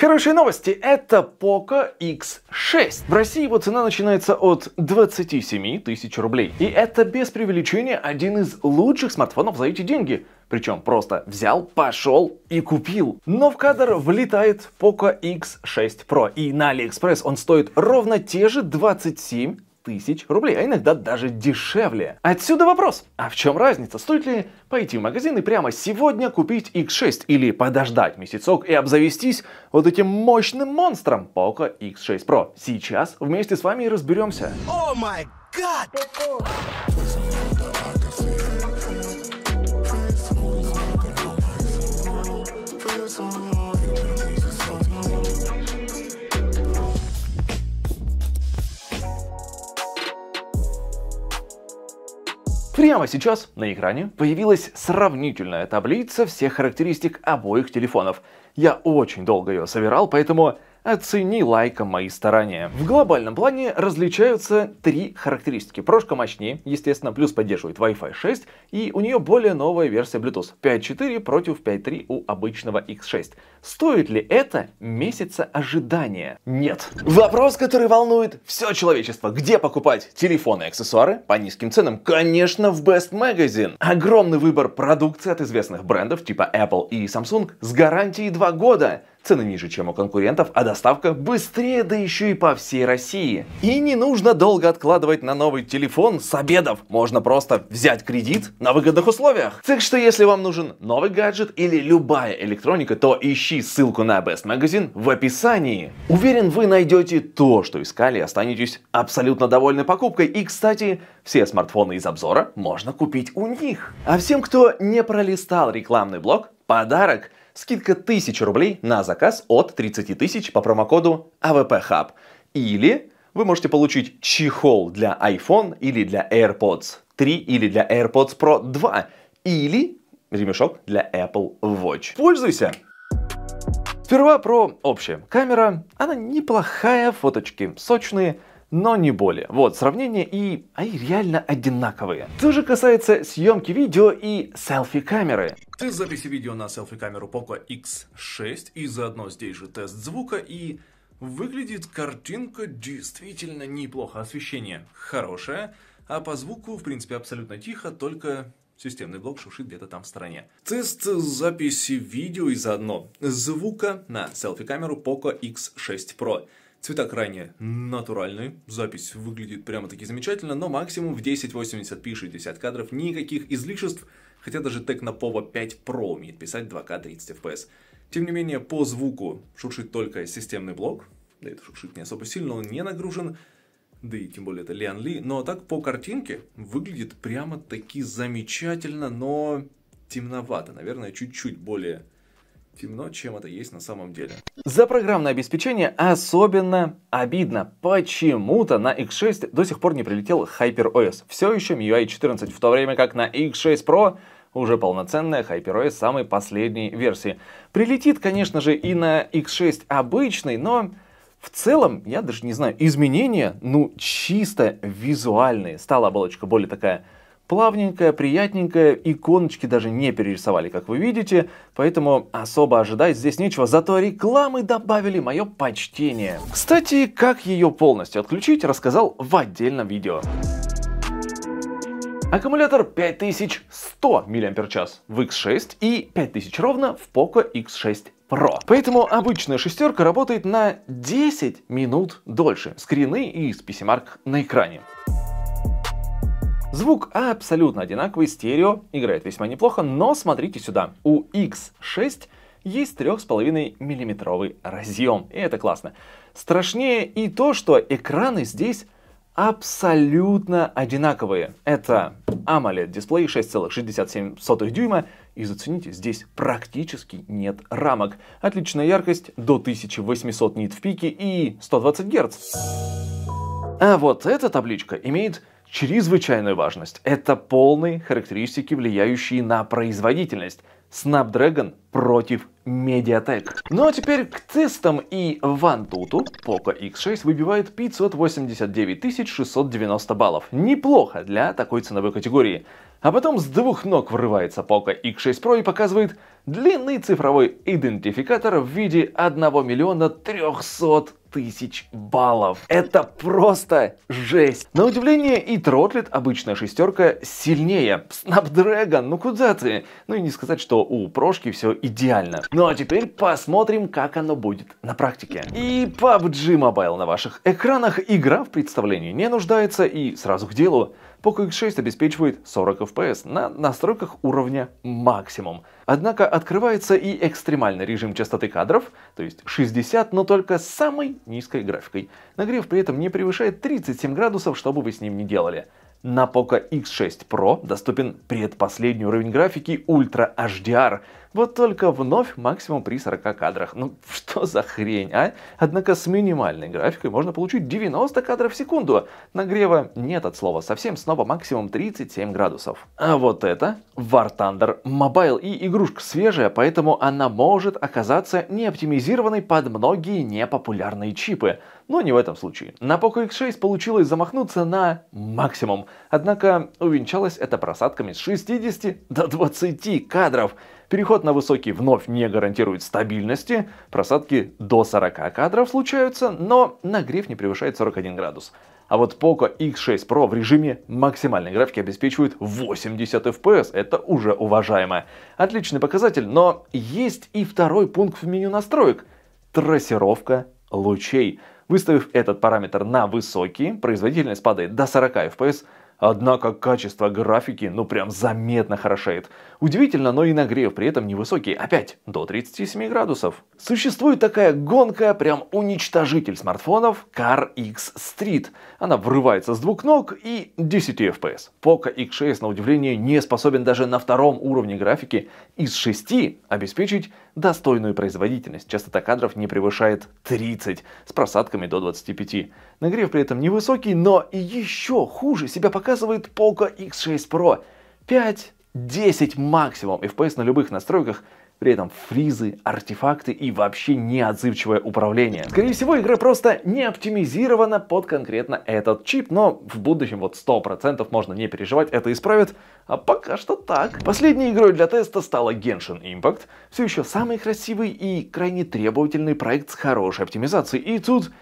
Хорошие новости, это Poco X6. В России его цена начинается от 27 тысяч рублей. И это без преувеличения один из лучших смартфонов за эти деньги. Причем просто взял, пошел и купил. Но в кадр влетает Poco X6 Pro. И на AliExpress он стоит ровно те же 27 тысяч рублей, а иногда даже дешевле. Отсюда вопрос, а в чем разница? Стоит ли пойти в магазин и прямо сегодня купить X6 или подождать месяцок и обзавестись вот этим мощным монстром Poco X6 Pro? Сейчас вместе с вами и разберемся. О май гад! Прямо сейчас на экране появилась сравнительная таблица всех характеристик обоих телефонов. Я очень долго ее собирал, поэтому Оцени лайком мои старания. В глобальном плане различаются три характеристики. Прошка мощнее, естественно, плюс поддерживает Wi-Fi 6, и у нее более новая версия Bluetooth 5.4 против 5.3 у обычного X6. Стоит ли это месяца ожидания? Нет. Вопрос, который волнует все человечество. Где покупать телефоны и аксессуары по низким ценам? Конечно, в Best Magazine. Огромный выбор продукции от известных брендов типа Apple и Samsung с гарантией 2 года. Цены ниже, чем у конкурентов, а доставка быстрее, да еще и по всей России. И не нужно долго откладывать на новый телефон с обедов. Можно просто взять кредит на выгодных условиях. Так что если вам нужен новый гаджет или любая электроника, то ищи ссылку на Best Magazine в описании. Уверен, вы найдете то, что искали, и останетесь абсолютно довольны покупкой. И, кстати, все смартфоны из обзора можно купить у них. А всем, кто не пролистал рекламный блок, подарок – скидка 1000 рублей на заказ от 30 тысяч по промокоду AVPHub. А или вы можете получить чехол для iPhone или для AirPods 3 или для AirPods Pro 2 или ремешок для Apple Watch. Пользуйся! Сперва про общее. Камера, она неплохая, фоточки сочные, но не более. Вот, сравнение и... они а реально одинаковые. То же касается съемки видео и селфи-камеры. Тест записи видео на селфи-камеру Poco X6 и заодно здесь же тест звука и... Выглядит картинка действительно неплохо. Освещение хорошее, а по звуку, в принципе, абсолютно тихо, только системный блок шуршит где-то там в стороне. Тест записи видео и заодно звука на селфи-камеру Poco X6 Pro. Цвета крайне натуральные, запись выглядит прямо-таки замечательно, но максимум в 1080p 60 кадров, никаких излишеств, хотя даже Tecnopova 5 Pro умеет писать 2К 30 FPS. Тем не менее, по звуку шуршит только системный блок, да это шуршит не особо сильно, он не нагружен, да и тем более это Лиан Ли, но так по картинке выглядит прямо-таки замечательно, но темновато, наверное, чуть-чуть более темно, чем это есть на самом деле. За программное обеспечение особенно обидно. Почему-то на X6 до сих пор не прилетел HyperOS. Все еще MIUI 14, в то время как на X6 Pro уже полноценная HyperOS самой последней версии. Прилетит, конечно же, и на X6 обычный, но в целом, я даже не знаю, изменения, ну, чисто визуальные. Стала оболочка более такая плавненькая, приятненькая, иконочки даже не перерисовали, как вы видите, поэтому особо ожидать здесь нечего, зато рекламы добавили мое почтение. Кстати, как ее полностью отключить, рассказал в отдельном видео. Аккумулятор 5100 мАч в X6 и 5000 ровно в Poco X6 Pro. Поэтому обычная шестерка работает на 10 минут дольше. Скрины и списимарк на экране. Звук абсолютно одинаковый, стерео, играет весьма неплохо, но смотрите сюда. У X6 есть 3,5 миллиметровый разъем, и это классно. Страшнее и то, что экраны здесь абсолютно одинаковые. Это AMOLED дисплей 6,67 дюйма, и зацените, здесь практически нет рамок. Отличная яркость, до 1800 нит в пике и 120 Гц. А вот эта табличка имеет чрезвычайную важность. Это полные характеристики, влияющие на производительность. Snapdragon против Mediatek. Ну а теперь к тестам и вантуту Poco X6 выбивает 589 690 баллов. Неплохо для такой ценовой категории. А потом с двух ног врывается Poco X6 Pro и показывает длинный цифровой идентификатор в виде 1 миллиона 300 тысяч баллов. Это просто жесть. На удивление и тротлит обычная шестерка сильнее. Snapdragon, ну куда ты? Ну и не сказать, что у Прошки все идеально. Ну а теперь посмотрим, как оно будет на практике. И PUBG Mobile на ваших экранах игра в представлении не нуждается и сразу к делу. Poco X6 обеспечивает 40 FPS на настройках уровня максимум. Однако открывается и экстремальный режим частоты кадров, то есть 60, но только с самой низкой графикой. Нагрев при этом не превышает 37 градусов, что бы вы с ним ни делали. На Poco X6 Pro доступен предпоследний уровень графики Ultra HDR вот только вновь максимум при 40 кадрах. Ну что за хрень, а? Однако с минимальной графикой можно получить 90 кадров в секунду. Нагрева нет от слова совсем, снова максимум 37 градусов. А вот это War Thunder Mobile и игрушка свежая, поэтому она может оказаться не оптимизированной под многие непопулярные чипы. Но не в этом случае. На Poco X6 получилось замахнуться на максимум. Однако увенчалось это просадками с 60 до 20 кадров. Переход на высокий вновь не гарантирует стабильности, просадки до 40 кадров случаются, но нагрев не превышает 41 градус. А вот Poco X6 Pro в режиме максимальной графики обеспечивает 80 FPS, это уже уважаемо. Отличный показатель, но есть и второй пункт в меню настроек – трассировка лучей. Выставив этот параметр на высокий, производительность падает до 40 FPS, Однако качество графики ну прям заметно хорошеет. Удивительно, но и нагрев при этом невысокий, опять до 37 градусов. Существует такая гонка, прям уничтожитель смартфонов Car X Street. Она врывается с двух ног и 10 FPS. Poco X6 на удивление не способен даже на втором уровне графики из 6 обеспечить достойную производительность. Частота кадров не превышает 30 с просадками до 25. Нагрев при этом невысокий, но и еще хуже себя показывает Poco X6 Pro. 5-10 максимум FPS на любых настройках, при этом фризы, артефакты и вообще неотзывчивое управление. Скорее всего, игра просто не оптимизирована под конкретно этот чип, но в будущем вот 100% можно не переживать, это исправят, а пока что так. Последней игрой для теста стала Genshin Impact, все еще самый красивый и крайне требовательный проект с хорошей оптимизацией, и тут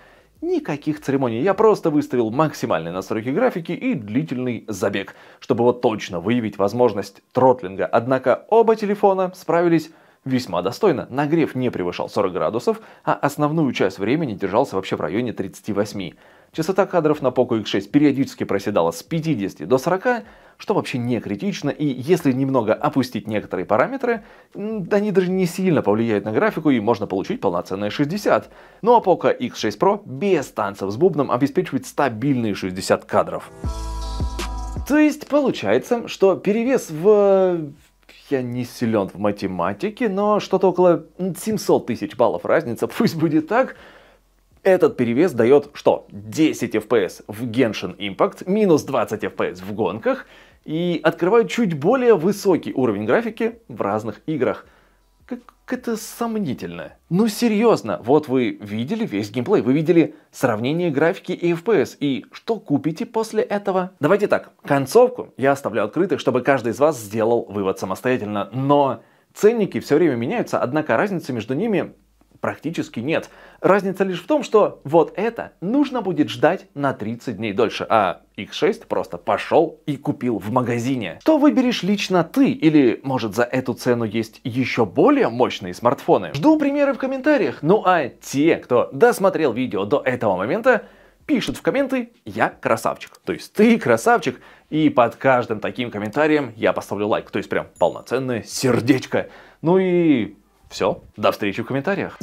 Никаких церемоний, я просто выставил максимальные настройки графики и длительный забег, чтобы вот точно выявить возможность тротлинга. Однако оба телефона справились весьма достойно. Нагрев не превышал 40 градусов, а основную часть времени держался вообще в районе 38. Частота кадров на Poco X6 периодически проседала с 50 до 40, что вообще не критично, и если немного опустить некоторые параметры, да они даже не сильно повлияют на графику, и можно получить полноценные 60. Ну а Poco X6 Pro без танцев с бубном обеспечивает стабильные 60 кадров. То есть получается, что перевес в я не силен в математике, но что-то около 700 тысяч баллов разница, пусть будет так. Этот перевес дает что? 10 FPS в Genshin Impact, минус 20 FPS в гонках и открывает чуть более высокий уровень графики в разных играх – как это сомнительно. Ну серьезно, вот вы видели весь геймплей, вы видели сравнение графики и FPS, и что купите после этого? Давайте так, концовку я оставляю открытой, чтобы каждый из вас сделал вывод самостоятельно, но ценники все время меняются, однако разница между ними практически нет. Разница лишь в том, что вот это нужно будет ждать на 30 дней дольше, а X6 просто пошел и купил в магазине. Что выберешь лично ты? Или, может, за эту цену есть еще более мощные смартфоны? Жду примеры в комментариях. Ну а те, кто досмотрел видео до этого момента, пишут в комменты «Я красавчик». То есть ты красавчик. И под каждым таким комментарием я поставлю лайк. То есть прям полноценное сердечко. Ну и все, до встречи в комментариях.